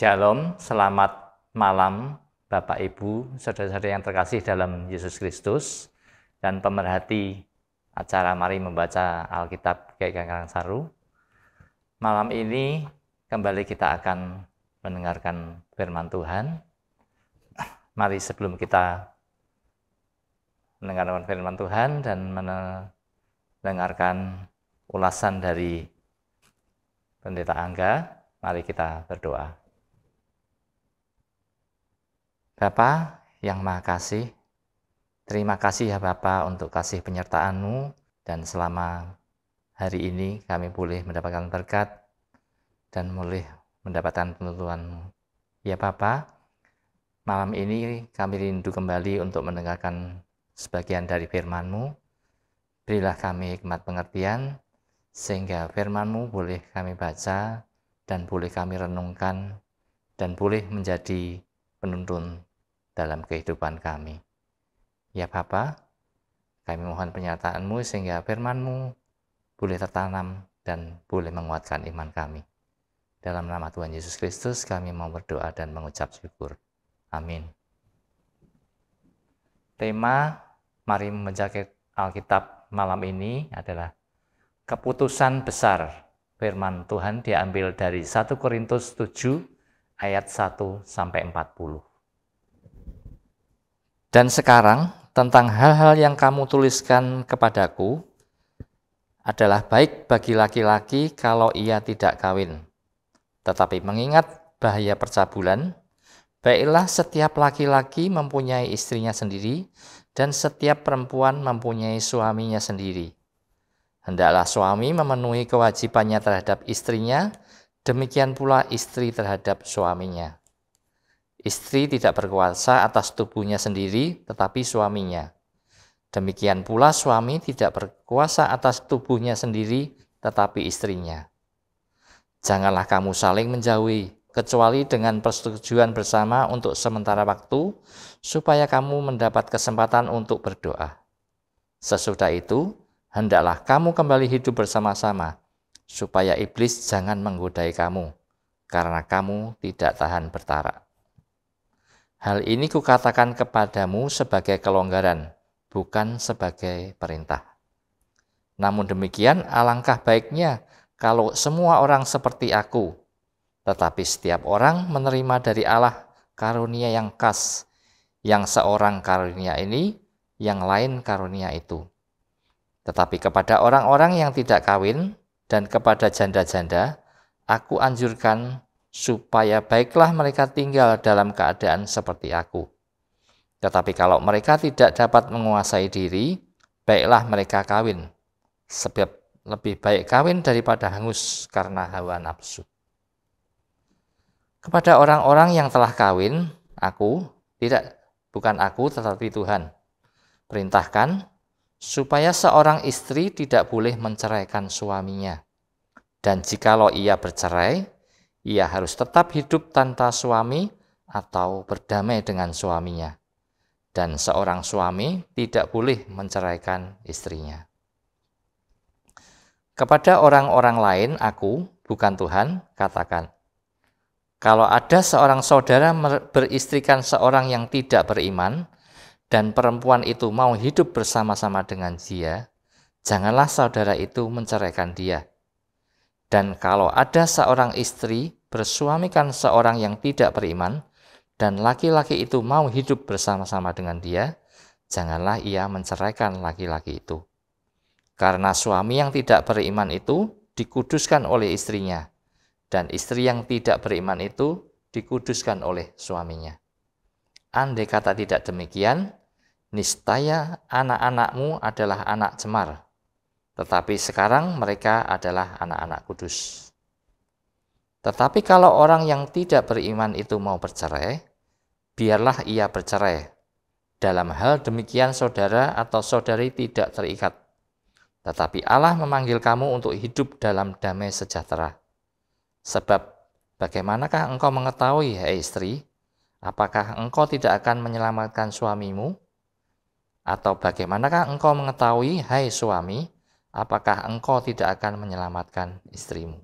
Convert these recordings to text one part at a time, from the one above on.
Shalom, selamat malam Bapak Ibu, saudara-saudara yang terkasih dalam Yesus Kristus dan pemerhati acara Mari Membaca Alkitab Kiai Saru. Malam ini kembali kita akan mendengarkan firman Tuhan. Mari sebelum kita mendengarkan firman Tuhan dan mendengarkan ulasan dari Pendeta Angga, mari kita berdoa. Bapa yang Maha Kasih, terima kasih ya Bapa untuk kasih penyertaanmu dan selama hari ini kami boleh mendapatkan berkat dan boleh mendapatkan penentuan Ya Bapa, malam ini kami rindu kembali untuk mendengarkan sebagian dari firmanmu. Berilah kami hikmat pengertian sehingga firmanmu boleh kami baca dan boleh kami renungkan dan boleh menjadi penuntun dalam kehidupan kami. Ya Bapa, kami mohon pernyataanmu mu sehingga firman-Mu boleh tertanam dan boleh menguatkan iman kami. Dalam nama Tuhan Yesus Kristus kami mau berdoa dan mengucap syukur. Amin. Tema mari Menjaga Alkitab malam ini adalah keputusan besar firman Tuhan diambil dari 1 Korintus 7 ayat 1 sampai 40. Dan sekarang tentang hal-hal yang kamu tuliskan kepadaku adalah baik bagi laki-laki kalau ia tidak kawin. Tetapi mengingat bahaya percabulan, baiklah setiap laki-laki mempunyai istrinya sendiri dan setiap perempuan mempunyai suaminya sendiri. Hendaklah suami memenuhi kewajibannya terhadap istrinya, demikian pula istri terhadap suaminya. Istri tidak berkuasa atas tubuhnya sendiri, tetapi suaminya. Demikian pula suami tidak berkuasa atas tubuhnya sendiri, tetapi istrinya. Janganlah kamu saling menjauhi, kecuali dengan persetujuan bersama untuk sementara waktu, supaya kamu mendapat kesempatan untuk berdoa. Sesudah itu, hendaklah kamu kembali hidup bersama-sama, supaya iblis jangan menggodai kamu, karena kamu tidak tahan bertarak. Hal ini kukatakan kepadamu sebagai kelonggaran, bukan sebagai perintah. Namun demikian, alangkah baiknya kalau semua orang seperti aku, tetapi setiap orang menerima dari Allah karunia yang khas, yang seorang karunia ini, yang lain karunia itu. Tetapi kepada orang-orang yang tidak kawin dan kepada janda-janda, aku anjurkan supaya baiklah mereka tinggal dalam keadaan seperti aku. Tetapi kalau mereka tidak dapat menguasai diri, baiklah mereka kawin, sebab lebih baik kawin daripada hangus karena hawa nafsu. Kepada orang-orang yang telah kawin, aku tidak bukan aku tetapi Tuhan. Perintahkan supaya seorang istri tidak boleh menceraikan suaminya. Dan jikalau ia bercerai, ia harus tetap hidup tanpa suami atau berdamai dengan suaminya. Dan seorang suami tidak boleh menceraikan istrinya. Kepada orang-orang lain, aku bukan Tuhan, katakan. Kalau ada seorang saudara beristrikan seorang yang tidak beriman, dan perempuan itu mau hidup bersama-sama dengan dia, janganlah saudara itu menceraikan dia dan kalau ada seorang istri bersuamikan seorang yang tidak beriman, dan laki-laki itu mau hidup bersama-sama dengan dia, janganlah ia menceraikan laki-laki itu. Karena suami yang tidak beriman itu dikuduskan oleh istrinya, dan istri yang tidak beriman itu dikuduskan oleh suaminya. Andai kata tidak demikian, nistaya anak-anakmu adalah anak cemar, tetapi sekarang mereka adalah anak-anak kudus. Tetapi kalau orang yang tidak beriman itu mau bercerai, biarlah ia bercerai. Dalam hal demikian saudara atau saudari tidak terikat. Tetapi Allah memanggil kamu untuk hidup dalam damai sejahtera. Sebab bagaimanakah engkau mengetahui, hai istri, apakah engkau tidak akan menyelamatkan suamimu? Atau bagaimanakah engkau mengetahui, hai suami, apakah engkau tidak akan menyelamatkan istrimu?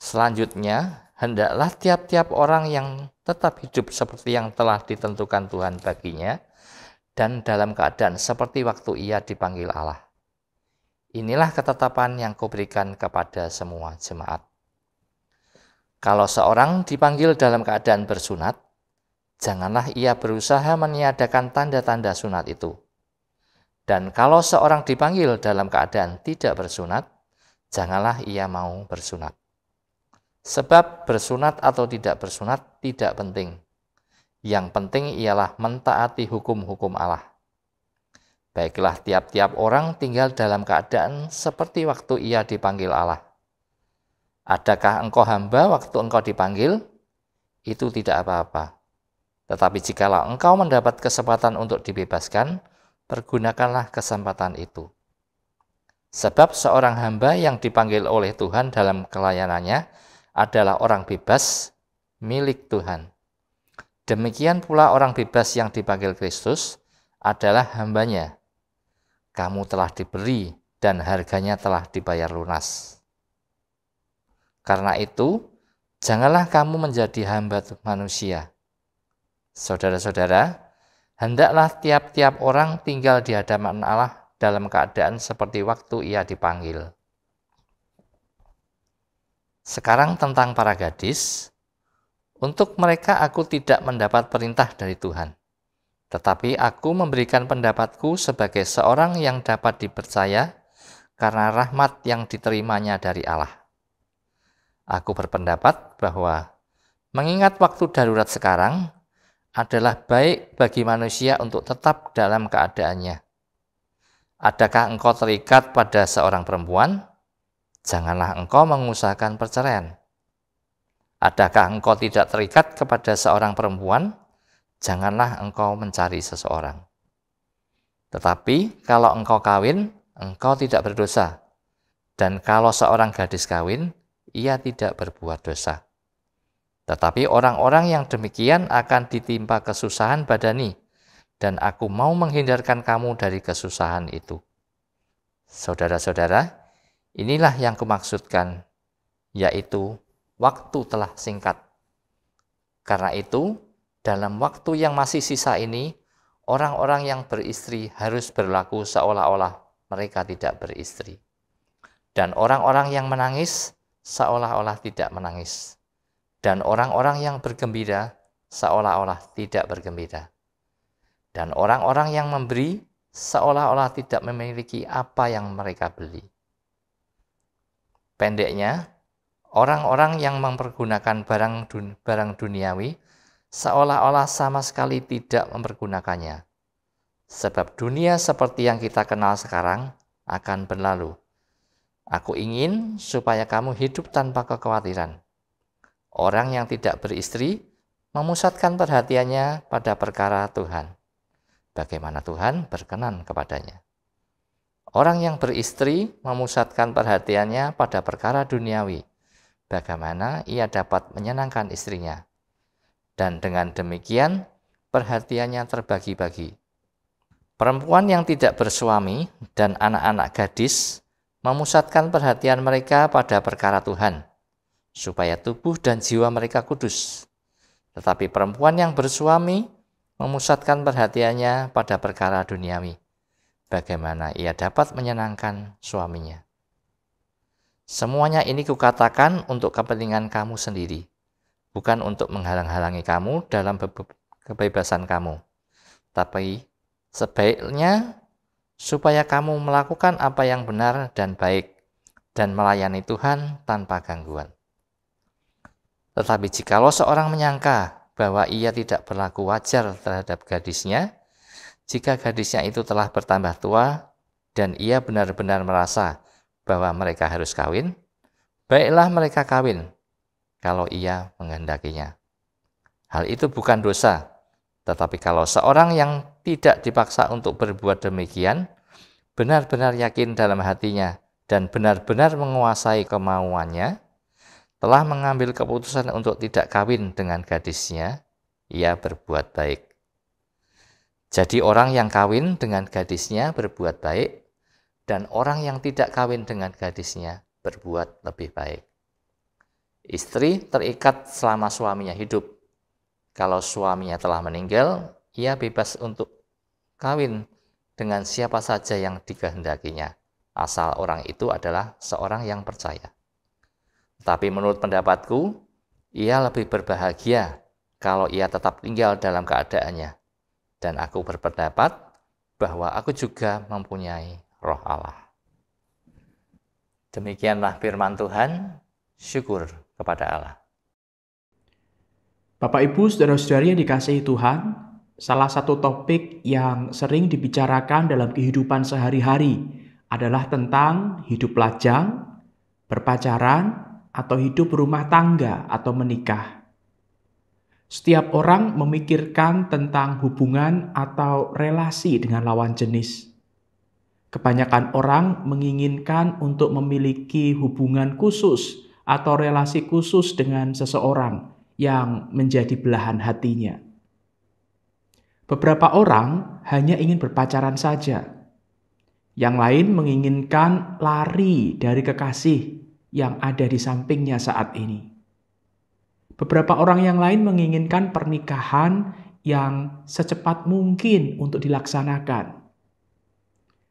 Selanjutnya, hendaklah tiap-tiap orang yang tetap hidup seperti yang telah ditentukan Tuhan baginya dan dalam keadaan seperti waktu ia dipanggil Allah. Inilah ketetapan yang kuberikan kepada semua jemaat. Kalau seorang dipanggil dalam keadaan bersunat, janganlah ia berusaha meniadakan tanda-tanda sunat itu dan kalau seorang dipanggil dalam keadaan tidak bersunat, janganlah ia mau bersunat. Sebab bersunat atau tidak bersunat tidak penting. Yang penting ialah mentaati hukum-hukum Allah. Baiklah tiap-tiap orang tinggal dalam keadaan seperti waktu ia dipanggil Allah. Adakah engkau hamba waktu engkau dipanggil? Itu tidak apa-apa. Tetapi jikalau engkau mendapat kesempatan untuk dibebaskan, pergunakanlah kesempatan itu. Sebab seorang hamba yang dipanggil oleh Tuhan dalam kelayanannya adalah orang bebas milik Tuhan. Demikian pula orang bebas yang dipanggil Kristus adalah hambanya. Kamu telah diberi dan harganya telah dibayar lunas. Karena itu, janganlah kamu menjadi hamba manusia. Saudara-saudara, Hendaklah tiap-tiap orang tinggal di hadapan Allah dalam keadaan seperti waktu ia dipanggil. Sekarang tentang para gadis, untuk mereka aku tidak mendapat perintah dari Tuhan. Tetapi aku memberikan pendapatku sebagai seorang yang dapat dipercaya karena rahmat yang diterimanya dari Allah. Aku berpendapat bahwa mengingat waktu darurat sekarang, adalah baik bagi manusia untuk tetap dalam keadaannya. Adakah engkau terikat pada seorang perempuan? Janganlah engkau mengusahakan perceraian. Adakah engkau tidak terikat kepada seorang perempuan? Janganlah engkau mencari seseorang. Tetapi kalau engkau kawin, engkau tidak berdosa. Dan kalau seorang gadis kawin, ia tidak berbuat dosa. Tetapi orang-orang yang demikian akan ditimpa kesusahan badani, dan aku mau menghindarkan kamu dari kesusahan itu. Saudara-saudara, inilah yang kumaksudkan, yaitu waktu telah singkat. Karena itu, dalam waktu yang masih sisa ini, orang-orang yang beristri harus berlaku seolah-olah mereka tidak beristri, dan orang-orang yang menangis seolah-olah tidak menangis. Dan orang-orang yang bergembira seolah-olah tidak bergembira. Dan orang-orang yang memberi seolah-olah tidak memiliki apa yang mereka beli. Pendeknya, orang-orang yang mempergunakan barang, dun barang duniawi seolah-olah sama sekali tidak mempergunakannya. Sebab dunia seperti yang kita kenal sekarang akan berlalu. Aku ingin supaya kamu hidup tanpa kekhawatiran. Orang yang tidak beristri memusatkan perhatiannya pada perkara Tuhan. Bagaimana Tuhan berkenan kepadanya. Orang yang beristri memusatkan perhatiannya pada perkara duniawi. Bagaimana ia dapat menyenangkan istrinya. Dan dengan demikian perhatiannya terbagi-bagi. Perempuan yang tidak bersuami dan anak-anak gadis memusatkan perhatian mereka pada perkara Tuhan supaya tubuh dan jiwa mereka kudus. Tetapi perempuan yang bersuami memusatkan perhatiannya pada perkara duniawi, bagaimana ia dapat menyenangkan suaminya. Semuanya ini kukatakan untuk kepentingan kamu sendiri, bukan untuk menghalang-halangi kamu dalam kebebasan kamu, tapi sebaiknya supaya kamu melakukan apa yang benar dan baik dan melayani Tuhan tanpa gangguan. Tetapi jikalau seorang menyangka bahwa ia tidak berlaku wajar terhadap gadisnya, jika gadisnya itu telah bertambah tua dan ia benar-benar merasa bahwa mereka harus kawin, baiklah mereka kawin kalau ia menghendakinya. Hal itu bukan dosa, tetapi kalau seorang yang tidak dipaksa untuk berbuat demikian, benar-benar yakin dalam hatinya dan benar-benar menguasai kemauannya, telah mengambil keputusan untuk tidak kawin dengan gadisnya, ia berbuat baik. Jadi orang yang kawin dengan gadisnya berbuat baik, dan orang yang tidak kawin dengan gadisnya berbuat lebih baik. Istri terikat selama suaminya hidup. Kalau suaminya telah meninggal, ia bebas untuk kawin dengan siapa saja yang dikehendakinya, asal orang itu adalah seorang yang percaya. Tapi menurut pendapatku, ia lebih berbahagia kalau ia tetap tinggal dalam keadaannya. Dan aku berpendapat bahwa aku juga mempunyai roh Allah. Demikianlah firman Tuhan, syukur kepada Allah. Bapak Ibu, saudara-saudari yang dikasihi Tuhan, salah satu topik yang sering dibicarakan dalam kehidupan sehari-hari adalah tentang hidup lajang, berpacaran, atau hidup rumah tangga atau menikah. Setiap orang memikirkan tentang hubungan atau relasi dengan lawan jenis. Kebanyakan orang menginginkan untuk memiliki hubungan khusus atau relasi khusus dengan seseorang yang menjadi belahan hatinya. Beberapa orang hanya ingin berpacaran saja. Yang lain menginginkan lari dari kekasih yang ada di sampingnya saat ini. Beberapa orang yang lain menginginkan pernikahan yang secepat mungkin untuk dilaksanakan.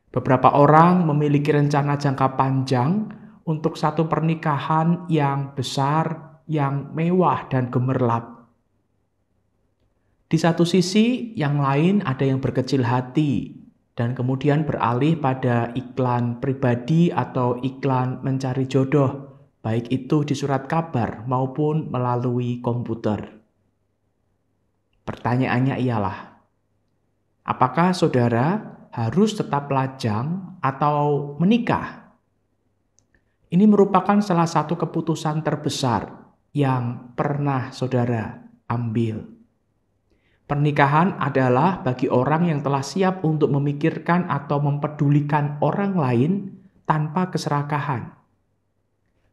Beberapa orang memiliki rencana jangka panjang untuk satu pernikahan yang besar, yang mewah, dan gemerlap. Di satu sisi, yang lain ada yang berkecil hati dan kemudian beralih pada iklan pribadi atau iklan mencari jodoh, baik itu di surat kabar maupun melalui komputer. Pertanyaannya ialah, apakah saudara harus tetap lajang atau menikah? Ini merupakan salah satu keputusan terbesar yang pernah saudara ambil. Pernikahan adalah bagi orang yang telah siap untuk memikirkan atau mempedulikan orang lain tanpa keserakahan.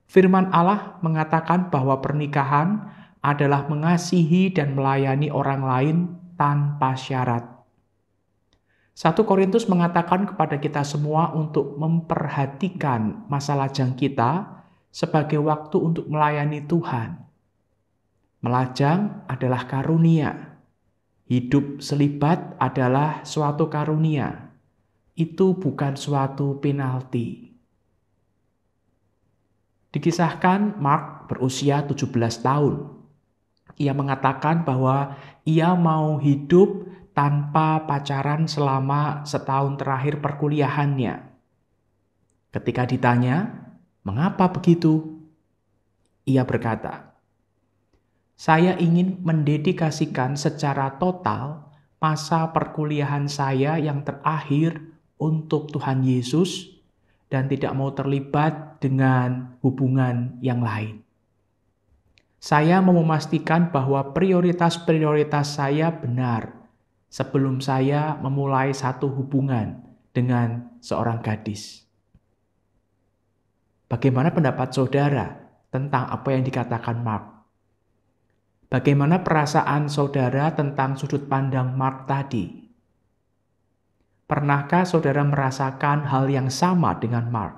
Firman Allah mengatakan bahwa pernikahan adalah mengasihi dan melayani orang lain tanpa syarat. 1 Korintus mengatakan kepada kita semua untuk memperhatikan masa lajang kita sebagai waktu untuk melayani Tuhan. Melajang adalah karunia Hidup selibat adalah suatu karunia. Itu bukan suatu penalti. Dikisahkan Mark berusia 17 tahun. Ia mengatakan bahwa ia mau hidup tanpa pacaran selama setahun terakhir perkuliahannya. Ketika ditanya, "Mengapa begitu?" ia berkata, saya ingin mendedikasikan secara total masa perkuliahan saya yang terakhir untuk Tuhan Yesus dan tidak mau terlibat dengan hubungan yang lain. Saya mau memastikan bahwa prioritas-prioritas saya benar sebelum saya memulai satu hubungan dengan seorang gadis. Bagaimana pendapat saudara tentang apa yang dikatakan Mark? Bagaimana perasaan saudara tentang sudut pandang Mark tadi? Pernahkah saudara merasakan hal yang sama dengan Mark?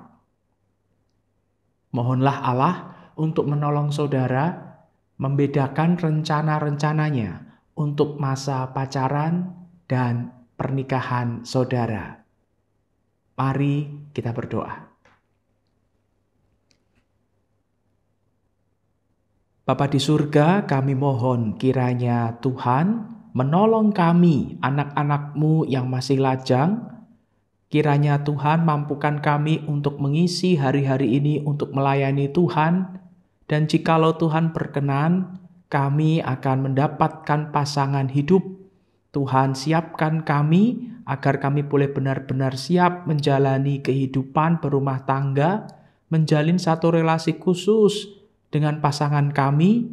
Mohonlah Allah untuk menolong saudara membedakan rencana-rencananya untuk masa pacaran dan pernikahan saudara. Mari kita berdoa. Bapa di surga, kami mohon kiranya Tuhan menolong kami, anak-anakmu yang masih lajang. Kiranya Tuhan mampukan kami untuk mengisi hari-hari ini untuk melayani Tuhan. Dan jikalau Tuhan berkenan, kami akan mendapatkan pasangan hidup. Tuhan siapkan kami agar kami boleh benar-benar siap menjalani kehidupan berumah tangga, menjalin satu relasi khusus dengan pasangan kami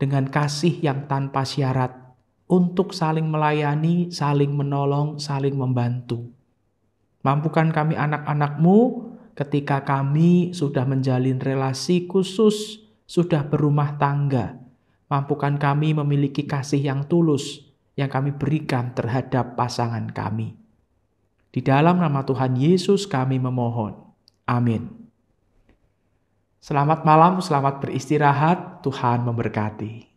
dengan kasih yang tanpa syarat untuk saling melayani, saling menolong, saling membantu. Mampukan kami anak-anakmu ketika kami sudah menjalin relasi khusus, sudah berumah tangga. Mampukan kami memiliki kasih yang tulus yang kami berikan terhadap pasangan kami. Di dalam nama Tuhan Yesus kami memohon. Amin. Selamat malam, selamat beristirahat. Tuhan memberkati.